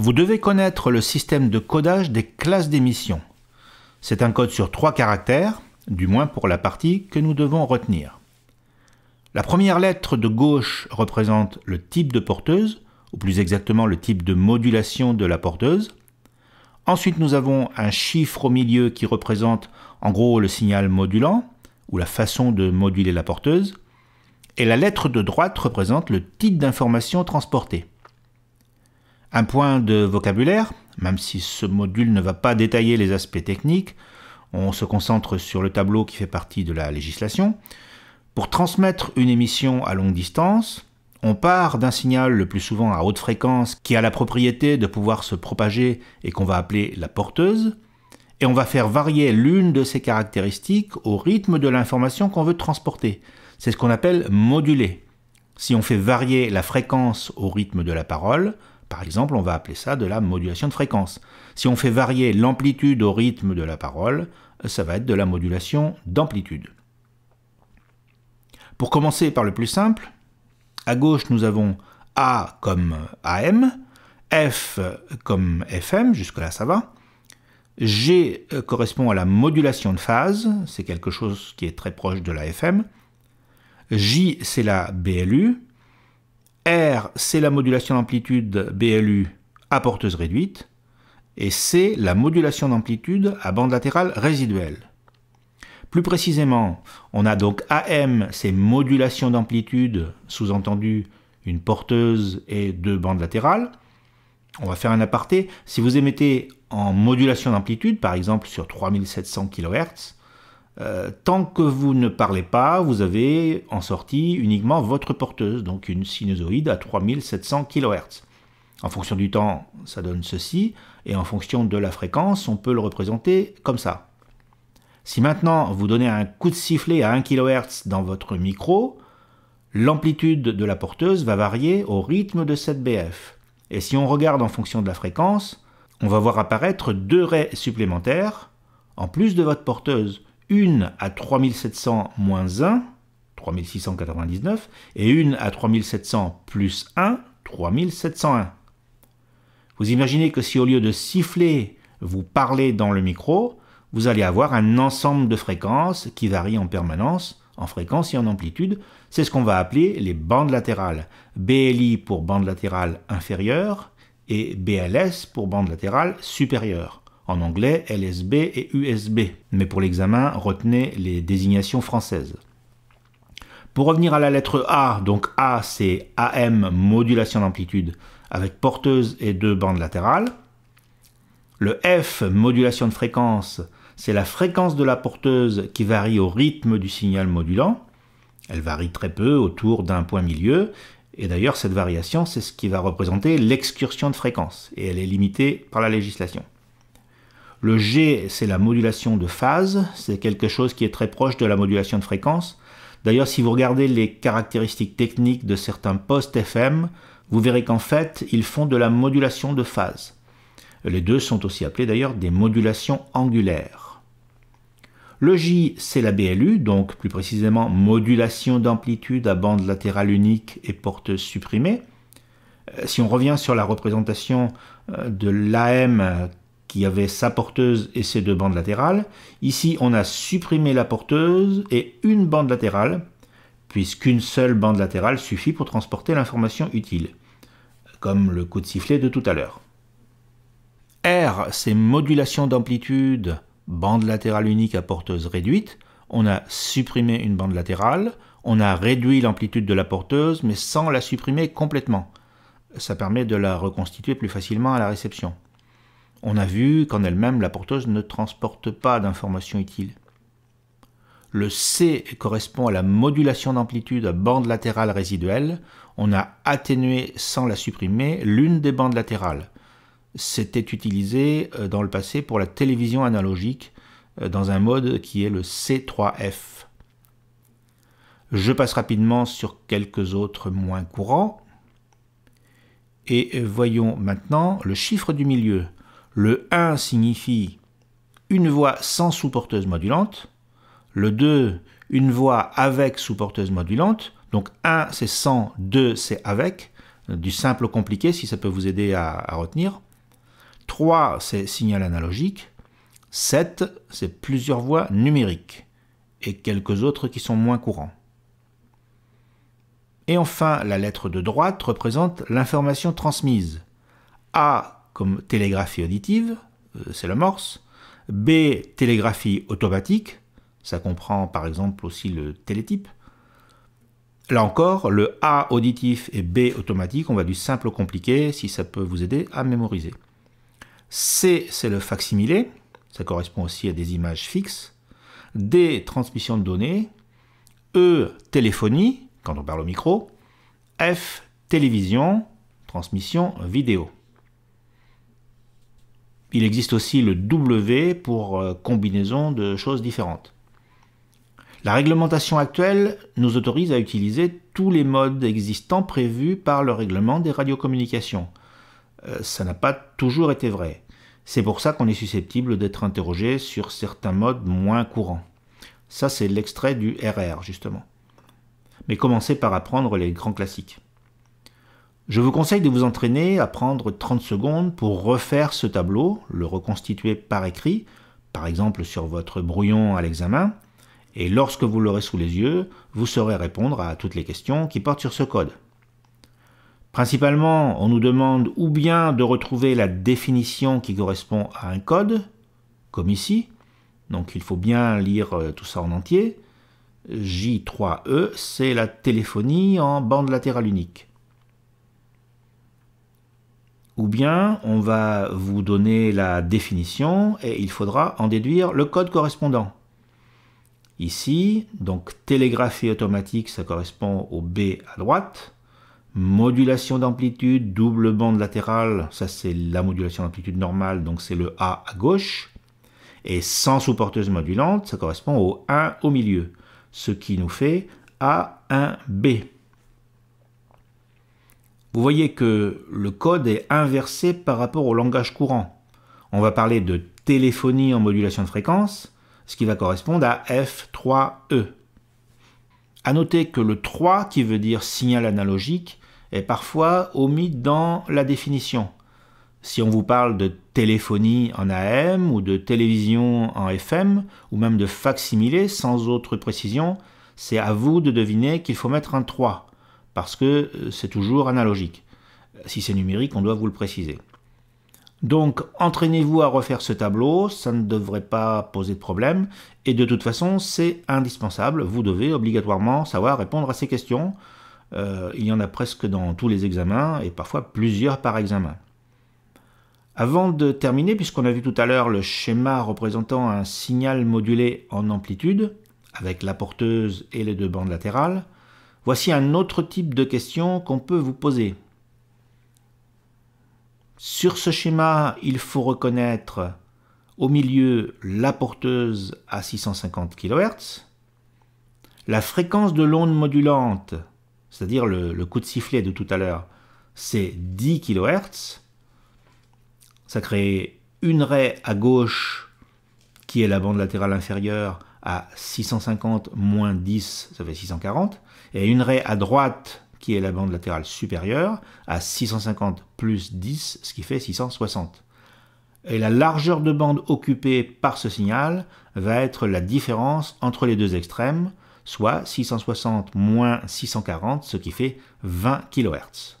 Vous devez connaître le système de codage des classes d'émission. C'est un code sur trois caractères, du moins pour la partie que nous devons retenir. La première lettre de gauche représente le type de porteuse, ou plus exactement le type de modulation de la porteuse. Ensuite, nous avons un chiffre au milieu qui représente en gros le signal modulant, ou la façon de moduler la porteuse. Et la lettre de droite représente le type d'information transportée. Un point de vocabulaire, même si ce module ne va pas détailler les aspects techniques, on se concentre sur le tableau qui fait partie de la législation. Pour transmettre une émission à longue distance, on part d'un signal le plus souvent à haute fréquence qui a la propriété de pouvoir se propager et qu'on va appeler la porteuse, et on va faire varier l'une de ses caractéristiques au rythme de l'information qu'on veut transporter. C'est ce qu'on appelle moduler. Si on fait varier la fréquence au rythme de la parole, par exemple, on va appeler ça de la modulation de fréquence. Si on fait varier l'amplitude au rythme de la parole, ça va être de la modulation d'amplitude. Pour commencer par le plus simple, à gauche nous avons A comme AM, F comme FM, jusque-là ça va. G correspond à la modulation de phase, c'est quelque chose qui est très proche de la FM. J c'est la BLU, R, c'est la modulation d'amplitude BLU à porteuse réduite, et C, la modulation d'amplitude à bande latérale résiduelle. Plus précisément, on a donc AM, c'est modulation d'amplitude, sous-entendu une porteuse et deux bandes latérales. On va faire un aparté. Si vous émettez en modulation d'amplitude, par exemple sur 3700 kHz, euh, tant que vous ne parlez pas, vous avez en sortie uniquement votre porteuse, donc une sinusoïde à 3700 kHz. En fonction du temps, ça donne ceci, et en fonction de la fréquence, on peut le représenter comme ça. Si maintenant vous donnez un coup de sifflet à 1 kHz dans votre micro, l'amplitude de la porteuse va varier au rythme de cette BF. Et si on regarde en fonction de la fréquence, on va voir apparaître deux raies supplémentaires en plus de votre porteuse une à 3700 moins 1, 3699, et une à 3700 plus 1, 3701. Vous imaginez que si au lieu de siffler, vous parlez dans le micro, vous allez avoir un ensemble de fréquences qui varient en permanence, en fréquence et en amplitude. C'est ce qu'on va appeler les bandes latérales. BLI pour bande latérale inférieure et BLS pour bande latérale supérieure en anglais LSB et USB, mais pour l'examen, retenez les désignations françaises. Pour revenir à la lettre A, donc A c'est AM modulation d'amplitude avec porteuse et deux bandes latérales. Le F modulation de fréquence, c'est la fréquence de la porteuse qui varie au rythme du signal modulant. Elle varie très peu autour d'un point milieu. Et d'ailleurs, cette variation, c'est ce qui va représenter l'excursion de fréquence. Et elle est limitée par la législation. Le G, c'est la modulation de phase, c'est quelque chose qui est très proche de la modulation de fréquence. D'ailleurs, si vous regardez les caractéristiques techniques de certains post FM, vous verrez qu'en fait, ils font de la modulation de phase. Les deux sont aussi appelés d'ailleurs des modulations angulaires. Le J, c'est la BLU, donc plus précisément modulation d'amplitude à bande latérale unique et porte supprimée. Euh, si on revient sur la représentation euh, de l'AM qui avait sa porteuse et ses deux bandes latérales. Ici, on a supprimé la porteuse et une bande latérale, puisqu'une seule bande latérale suffit pour transporter l'information utile, comme le coup de sifflet de tout à l'heure. R, c'est modulation d'amplitude, bande latérale unique à porteuse réduite. On a supprimé une bande latérale, on a réduit l'amplitude de la porteuse, mais sans la supprimer complètement. Ça permet de la reconstituer plus facilement à la réception. On a vu qu'en elle-même, la porteuse ne transporte pas d'informations utiles. Le C correspond à la modulation d'amplitude à bande latérale résiduelle. On a atténué sans la supprimer l'une des bandes latérales. C'était utilisé euh, dans le passé pour la télévision analogique euh, dans un mode qui est le C3F. Je passe rapidement sur quelques autres moins courants. Et euh, voyons maintenant le chiffre du milieu. Le 1 signifie une voix sans sous-porteuse modulante. Le 2, une voix avec sous-porteuse modulante. Donc 1 c'est sans, 2 c'est avec. Du simple au compliqué si ça peut vous aider à, retenir. 3 c'est signal analogique. 7 c'est plusieurs voix numériques. Et quelques autres qui sont moins courants. Et enfin, la lettre de droite représente l'information transmise. A comme télégraphie auditive, euh, c'est le morse, B, télégraphie automatique, ça comprend par exemple aussi le télétype. Là encore, le A auditif et B automatique, on va du simple au compliqué si ça peut vous aider à mémoriser. C, c'est le facsimilé, ça correspond aussi à des images fixes. D, transmission de données. E, téléphonie, quand on parle au micro. F, télévision, transmission vidéo. Il existe aussi le W pour euh, combinaison de choses différentes. La réglementation actuelle nous autorise à utiliser tous les modes existants prévus par le règlement des radiocommunications. Euh, ça n'a pas toujours été vrai. C'est pour ça qu'on est susceptible d'être interrogé sur certains modes moins courants. Ça, c'est l'extrait du RR, justement. Mais commencez par apprendre les grands classiques. Je vous conseille de vous entraîner à prendre 30 secondes pour refaire ce tableau, le reconstituer par écrit, par exemple sur votre brouillon à l'examen, et lorsque vous l'aurez sous les yeux, vous saurez répondre à toutes les questions qui portent sur ce code. Principalement, on nous demande ou bien de retrouver la définition qui correspond à un code, comme ici, donc il faut bien lire euh, tout ça en entier. J3E, c'est la téléphonie en bande latérale unique ou bien on va vous donner la définition et il faudra en déduire le code correspondant. Ici, donc télégraphie automatique, ça correspond au B à droite. Modulation d'amplitude, double bande latérale, ça c'est la modulation d'amplitude normale, donc c'est le A à gauche. Et sans sous-porteuse modulante, ça correspond au 1 au milieu, ce qui nous fait A1B. Vous voyez que le code est inversé par rapport au langage courant. On va parler de téléphonie en modulation de fréquence, ce qui va correspondre à F3E. À noter que le 3, qui veut dire signal analogique, est parfois omis dans la définition. Si on vous parle de téléphonie en AM ou de télévision en FM ou même de facsimilé sans autre précision, c'est à vous de deviner qu'il faut mettre un 3 parce que euh, c'est toujours analogique. Si c'est numérique, on doit vous le préciser. Donc, entraînez-vous à refaire ce tableau, ça ne devrait pas poser de problème, et de toute façon, c'est indispensable, vous devez obligatoirement savoir répondre à ces questions. Euh, il y en a presque dans tous les examens, et parfois plusieurs par examen. Avant de terminer, puisqu'on a vu tout à l'heure le schéma représentant un signal modulé en amplitude, avec la porteuse et les deux bandes latérales, Voici un autre type de question qu'on peut vous poser. Sur ce schéma, il faut reconnaître au milieu la porteuse à 650 kHz, la fréquence de l'onde modulante, c'est-à-dire le, coup de sifflet de tout à l'heure, c'est 10 kHz. Ça crée une raie à gauche qui est la bande latérale inférieure à 650 moins 10, ça fait 640 et une raie à droite qui est la bande latérale supérieure à 650 plus 10, ce qui fait 660. Et la largeur de bande occupée par ce signal va être la différence entre les deux extrêmes, soit 660 moins 640, ce qui fait 20 kHz.